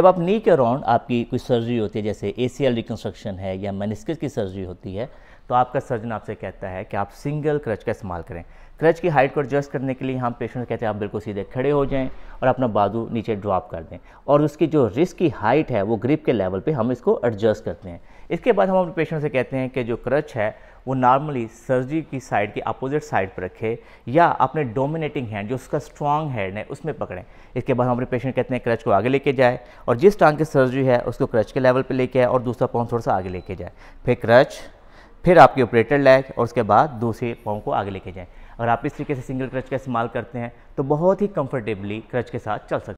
जब आप नी के अराउंड आपकी कोई सर्जरी होती है जैसे एसीएल रिकन्स्ट्रक्शन है या मेनिस्कस की सर्जरी होती है तो आपका सर्जन आपसे कहता है कि आप सिंगल क्रच का इस्तेमाल करें क्रच की हाइट को एडजस्ट करने के लिए हम पेशेंट कहते हैं आप बिल्कुल सीधे खड़े हो जाएं और अपना बाजू नीचे ड्रॉप कर दें और उसकी जो रिस्क की हाइट है वो ग्रिप के लेवल पर हम इसको एडजस्ट करते हैं इसके बाद हम अपने पेशेंट से कहते हैं कि जो क्रच है वो नॉर्मली सर्जरी की साइड की अपोजिट साइड पर रखें या अपने डोमिनेटिंग हैंड जो उसका स्ट्रॉन्ग हैंड है उसमें पकड़ें इसके बाद हम अपने पेशेंट कहते हैं क्रच को आगे लेके जाए और जिस टांग की सर्जरी है उसको क्रच के लेवल पे लेके आए और दूसरा पाँव थोड़ा सा आगे लेके जाए फिर क्रच फिर आपकी ऑपरेटर लैग और उसके बाद दूसरे पाँव को आगे लेके जाएँ अगर आप इस तरीके से सिंगल क्रच का इस्तेमाल करते हैं तो बहुत ही कम्फर्टेबली क्रच के साथ चल सकते